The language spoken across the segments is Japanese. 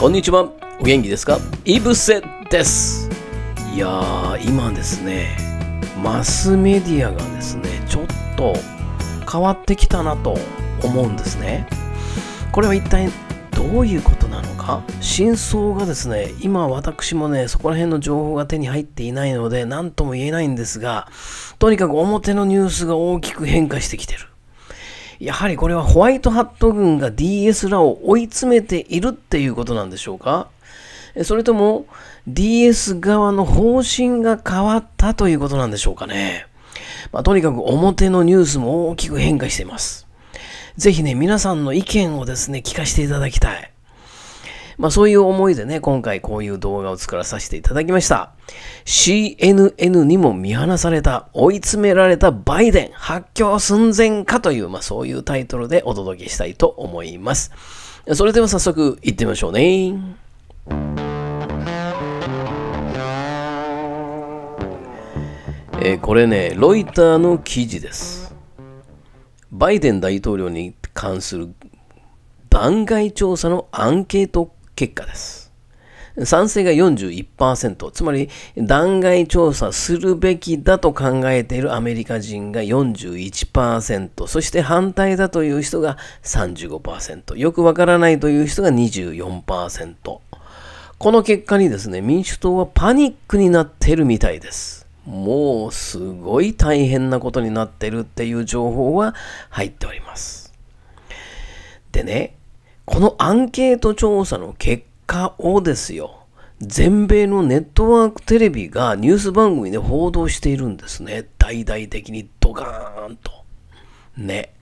こんにちは。お元気ですかいぶせです。いやー、今ですね、マスメディアがですね、ちょっと変わってきたなと思うんですね。これは一体どういうことなのか真相がですね、今私もね、そこら辺の情報が手に入っていないので、何とも言えないんですが、とにかく表のニュースが大きく変化してきてる。やはりこれはホワイトハット軍が DS らを追い詰めているっていうことなんでしょうかそれとも DS 側の方針が変わったということなんでしょうかね。まあ、とにかく表のニュースも大きく変化しています。ぜひね、皆さんの意見をですね、聞かせていただきたい。まあそういう思いでね、今回こういう動画を作らさせていただきました。CNN にも見放された、追い詰められたバイデン、発狂寸前かという、まあそういうタイトルでお届けしたいと思います。それでは早速行ってみましょうね。えー、これね、ロイターの記事です。バイデン大統領に関する弾劾調査のアンケート結果です。賛成が41%、つまり弾劾調査するべきだと考えているアメリカ人が41%、そして反対だという人が35%、よくわからないという人が24%。この結果にですね、民主党はパニックになっているみたいです。もうすごい大変なことになってるっていう情報は入っております。でね、このアンケート調査の結果をですよ、全米のネットワークテレビがニュース番組で報道しているんですね。大々的にドカーンと。ね。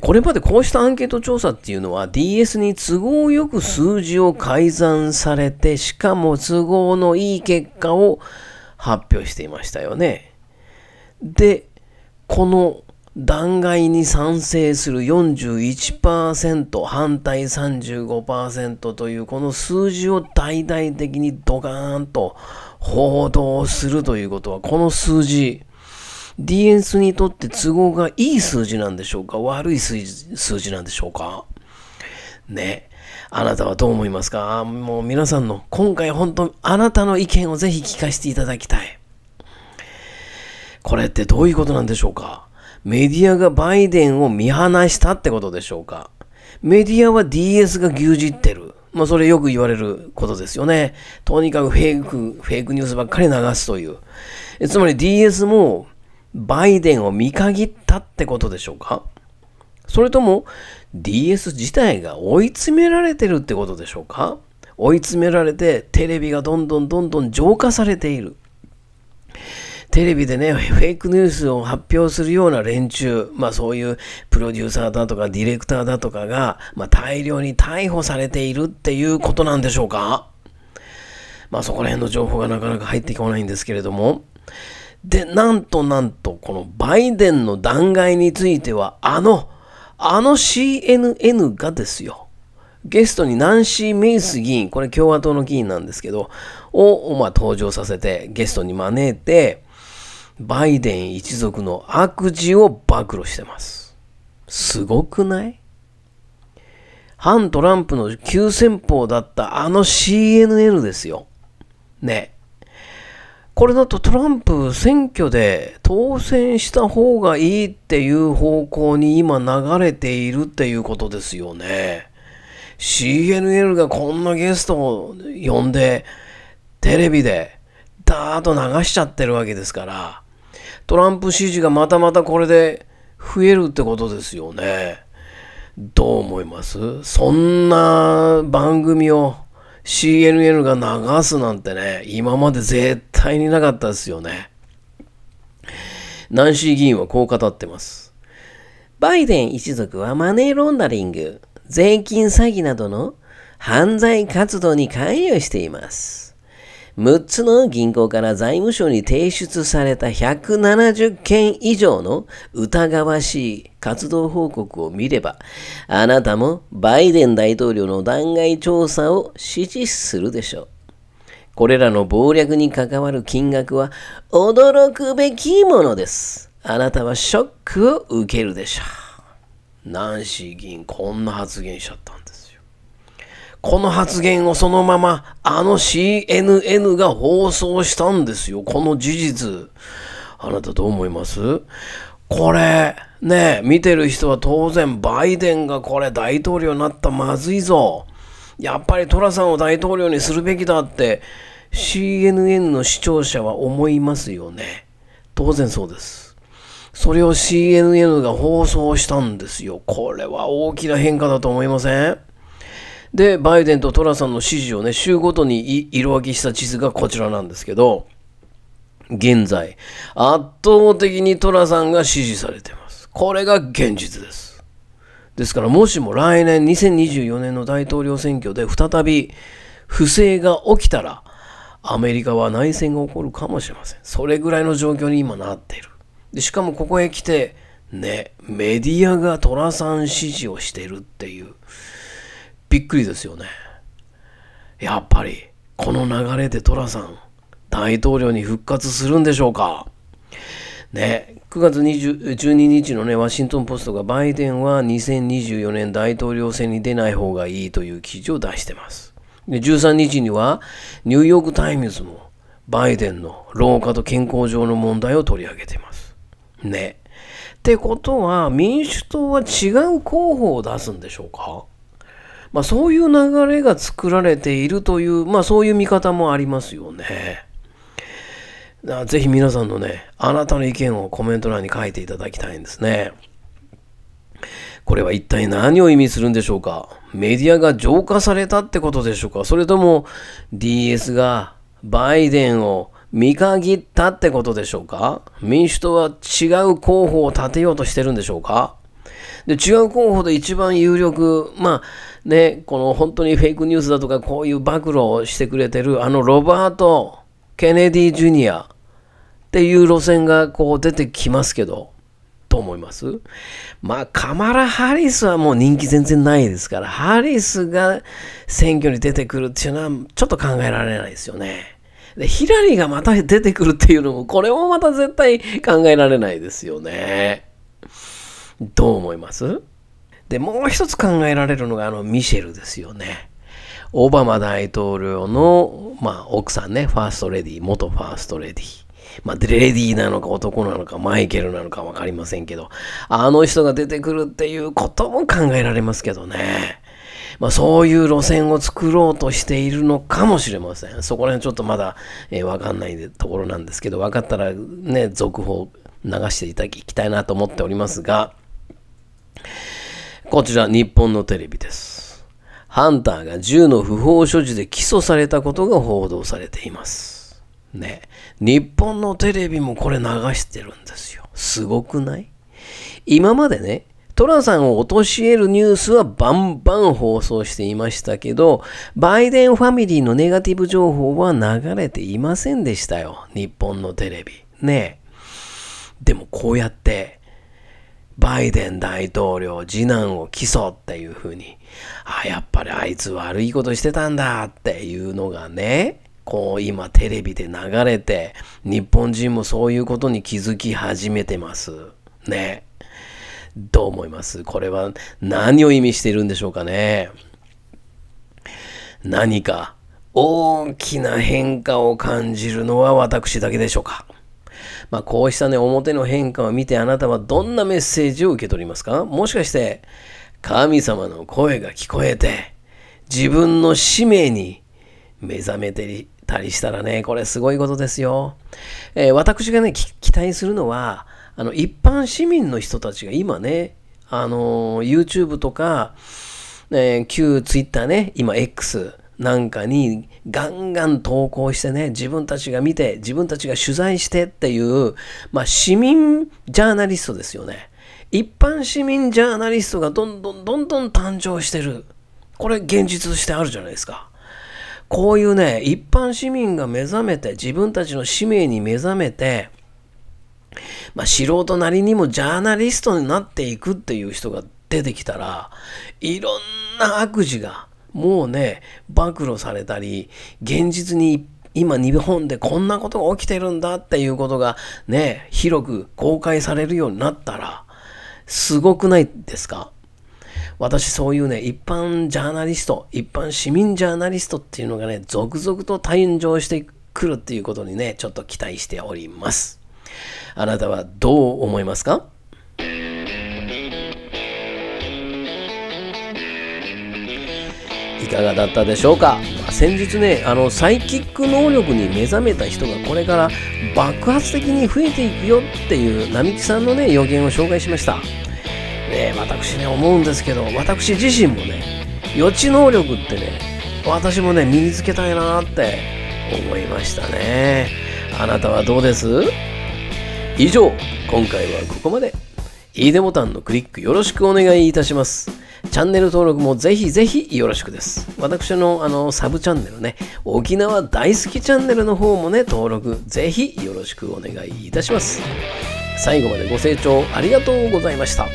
これまでこうしたアンケート調査っていうのは DS に都合よく数字を改ざんされて、しかも都合のいい結果を発表していましたよね。で、この弾劾に賛成する41%、反対35%というこの数字を大々的にドカーンと報道するということは、この数字、DS にとって都合がいい数字なんでしょうか悪い数字なんでしょうかね。あなたはどう思いますかもう皆さんの、今回本当あなたの意見をぜひ聞かせていただきたい。これってどういうことなんでしょうかメディアがバイデンを見放したってことでしょうか。メディアは DS が牛耳ってる。まあ、それよく言われることですよね。とにかくフェイク、フェイクニュースばっかり流すという。つまり DS もバイデンを見限ったってことでしょうかそれとも DS 自体が追い詰められてるってことでしょうか追い詰められてテレビがどんどんどんどん浄化されている。テレビでね、フェイクニュースを発表するような連中、まあそういうプロデューサーだとかディレクターだとかが、まあ大量に逮捕されているっていうことなんでしょうかまあそこら辺の情報がなかなか入ってこないんですけれども。で、なんとなんと、このバイデンの弾劾については、あの、あの CNN がですよ。ゲストにナンシー・メイス議員、これ共和党の議員なんですけど、を、まあ、登場させて、ゲストに招いて、バイデン一族の悪事を暴露してます。すごくない反トランプの急先鋒だったあの CNN ですよ。ね。これだとトランプ選挙で当選した方がいいっていう方向に今流れているっていうことですよね。CNN がこんなゲストを呼んでテレビでダーッと流しちゃってるわけですからトランプ支持がまたまたこれで増えるってことですよね。どう思いますそんな番組を CNN が流すなんてね、今まで絶対になかったですよね。ナンシー議員はこう語ってます。バイデン一族はマネーロンダリング、税金詐欺などの犯罪活動に関与しています。6つの銀行から財務省に提出された170件以上の疑わしい活動報告を見れば、あなたもバイデン大統領の弾劾調査を支持するでしょう。これらの暴略に関わる金額は驚くべきものです。あなたはショックを受けるでしょう。ナンシー議員、こんな発言しちゃった。この発言をそのままあの CNN が放送したんですよ。この事実。あなたどう思いますこれ、ね、見てる人は当然バイデンがこれ大統領になったまずいぞ。やっぱりトラさんを大統領にするべきだって CNN の視聴者は思いますよね。当然そうです。それを CNN が放送したんですよ。これは大きな変化だと思いませんで、バイデンとトラさんの支持をね、週ごとに色分けした地図がこちらなんですけど、現在、圧倒的にトラさんが支持されています。これが現実です。ですから、もしも来年2024年の大統領選挙で再び不正が起きたら、アメリカは内戦が起こるかもしれません。それぐらいの状況に今なっている。でしかもここへ来て、ね、メディアがトラさん支持をしているっていう。びっくりですよね。やっぱり、この流れで寅さん、大統領に復活するんでしょうか。ね、9月20 12日のね、ワシントン・ポストがバイデンは2024年大統領選に出ない方がいいという記事を出してます。で13日にはニューヨーク・タイムズもバイデンの老化と健康上の問題を取り上げてます。ね。ってことは民主党は違う候補を出すんでしょうかまあ、そういう流れが作られているという、まあ、そういう見方もありますよね。ぜひ皆さんのね、あなたの意見をコメント欄に書いていただきたいんですね。これは一体何を意味するんでしょうかメディアが浄化されたってことでしょうかそれとも DS がバイデンを見限ったってことでしょうか民主党は違う候補を立てようとしてるんでしょうかで、違う候補で一番有力、まあね、この本当にフェイクニュースだとか、こういう暴露をしてくれてる、あのロバート・ケネディ・ジュニアっていう路線がこう出てきますけど、と思いますまあ、カマラ・ハリスはもう人気全然ないですから、ハリスが選挙に出てくるっていうのは、ちょっと考えられないですよね。で、ヒラリーがまた出てくるっていうのも、これもまた絶対考えられないですよね。どう思いますで、もう一つ考えられるのがあのミシェルですよね。オバマ大統領の、まあ、奥さんね、ファーストレディ、元ファーストレディ。まあ、レディーなのか男なのかマイケルなのか分かりませんけど、あの人が出てくるっていうことも考えられますけどね。まあ、そういう路線を作ろうとしているのかもしれません。そこら辺ちょっとまだ、えー、分かんないところなんですけど、分かったらね、続報流していただきたいなと思っておりますが、こちら日本のテレビです。ハンターが銃の不法所持で起訴されたことが報道されています。ね、日本のテレビもこれ流してるんですよ。すごくない今までね、トラさんを陥れるニュースはバンバン放送していましたけど、バイデンファミリーのネガティブ情報は流れていませんでしたよ。日本のテレビ。ねでもこうやってバイデン大統領、次男を起訴っていうふうに、あ、やっぱりあいつ悪いことしてたんだっていうのがね、こう今テレビで流れて、日本人もそういうことに気づき始めてます。ね。どう思いますこれは何を意味しているんでしょうかね何か大きな変化を感じるのは私だけでしょうかまあ、こうしたね、表の変化を見てあなたはどんなメッセージを受け取りますかもしかして、神様の声が聞こえて、自分の使命に目覚めてたりしたらね、これすごいことですよ。えー、私がね、期待するのは、あの、一般市民の人たちが今ね、あのー、YouTube とか、えー、旧 Twitter ね、今 X、なんかにガンガン投稿してね、自分たちが見て、自分たちが取材してっていう、まあ市民ジャーナリストですよね。一般市民ジャーナリストがどんどんどんどん誕生してる。これ現実としてあるじゃないですか。こういうね、一般市民が目覚めて、自分たちの使命に目覚めて、まあ、素人なりにもジャーナリストになっていくっていう人が出てきたら、いろんな悪事が、もうね暴露されたり現実に今日本でこんなことが起きてるんだっていうことがね広く公開されるようになったらすごくないですか私そういうね一般ジャーナリスト一般市民ジャーナリストっていうのがね続々と誕生してくるっていうことにねちょっと期待しておりますあなたはどう思いますかかがだったでしょうか、ま先日ねあのサイキック能力に目覚めた人がこれから爆発的に増えていくよっていう並木さんのね予言を紹介しましたね私ね思うんですけど私自身もね予知能力ってね私もね身につけたいなって思いましたねあなたはどうです以上今回はここまでいいねボタンのクリックよろしくお願いいたしますチャンネル登録もぜひぜひよろしくです。私のあのサブチャンネルね、沖縄大好きチャンネルの方もね、登録ぜひよろしくお願いいたします。最後までご清聴ありがとうございました。